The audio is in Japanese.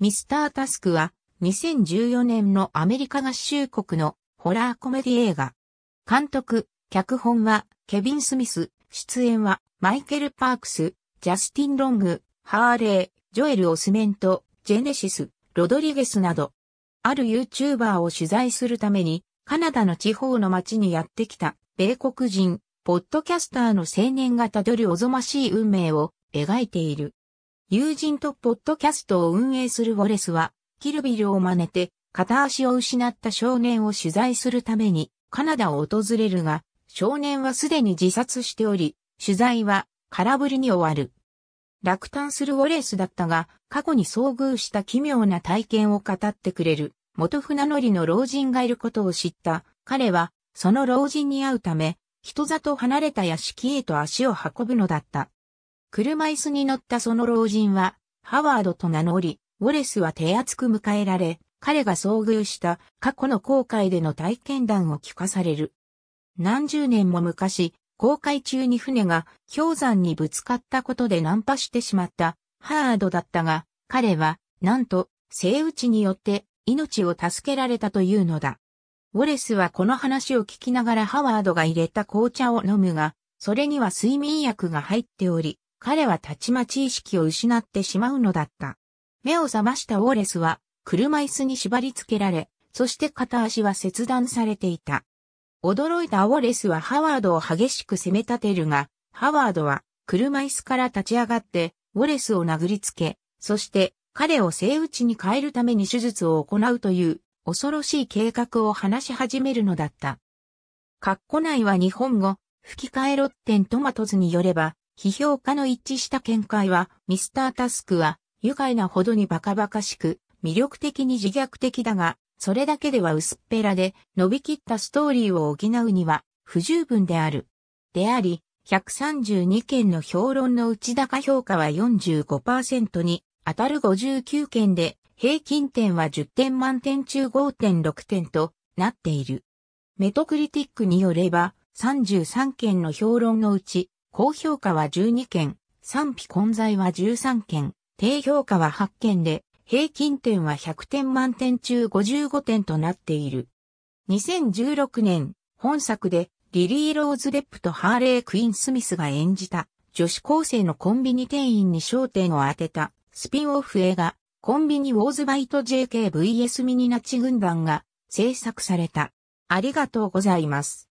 ミスタータスクは2014年のアメリカ合衆国のホラーコメディ映画。監督、脚本はケビン・スミス、出演はマイケル・パークス、ジャスティン・ロング、ハーレー、ジョエル・オスメント、ジェネシス、ロドリゲスなど。ある YouTuber を取材するためにカナダの地方の町にやってきた米国人、ポッドキャスターの青年がたどるおぞましい運命を描いている。友人とポッドキャストを運営するウォレスは、キルビルを真似て、片足を失った少年を取材するために、カナダを訪れるが、少年はすでに自殺しており、取材は空振りに終わる。落胆するウォレスだったが、過去に遭遇した奇妙な体験を語ってくれる、元船乗りの老人がいることを知った彼は、その老人に会うため、人里離れた屋敷へと足を運ぶのだった。車椅子に乗ったその老人は、ハワードと名乗り、ウォレスは手厚く迎えられ、彼が遭遇した過去の航海での体験談を聞かされる。何十年も昔、航海中に船が氷山にぶつかったことで難破してしまったハワードだったが、彼は、なんと、生打ちによって命を助けられたというのだ。ウォレスはこの話を聞きながらハワードが入れた紅茶を飲むが、それには睡眠薬が入っており、彼はたちまち意識を失ってしまうのだった。目を覚ましたウォレスは、車椅子に縛り付けられ、そして片足は切断されていた。驚いたウォレスはハワードを激しく責め立てるが、ハワードは車椅子から立ち上がって、ウォレスを殴りつけ、そして彼を生打ちに変えるために手術を行うという恐ろしい計画を話し始めるのだった。カッコ内は日本語、吹き替えロッテントマトズによれば、批評家の一致した見解は、ミスタータスクは、愉快なほどにバカバカしく、魅力的に自虐的だが、それだけでは薄っぺらで、伸びきったストーリーを補うには、不十分である。であり、132件の評論のうち高評価は45%に、当たる59件で、平均点は10点満点中5.6点となっている。メトクリティックによれば、33件の評論のうち、高評価は12件、賛否混在は13件、低評価は8件で、平均点は100点満点中55点となっている。2016年、本作でリリー・ローズ・デップとハーレー・クイーン・スミスが演じた女子高生のコンビニ店員に焦点を当てたスピンオフ映画コンビニウォーズ・バイト JKVS ミニナチ軍団が制作された。ありがとうございます。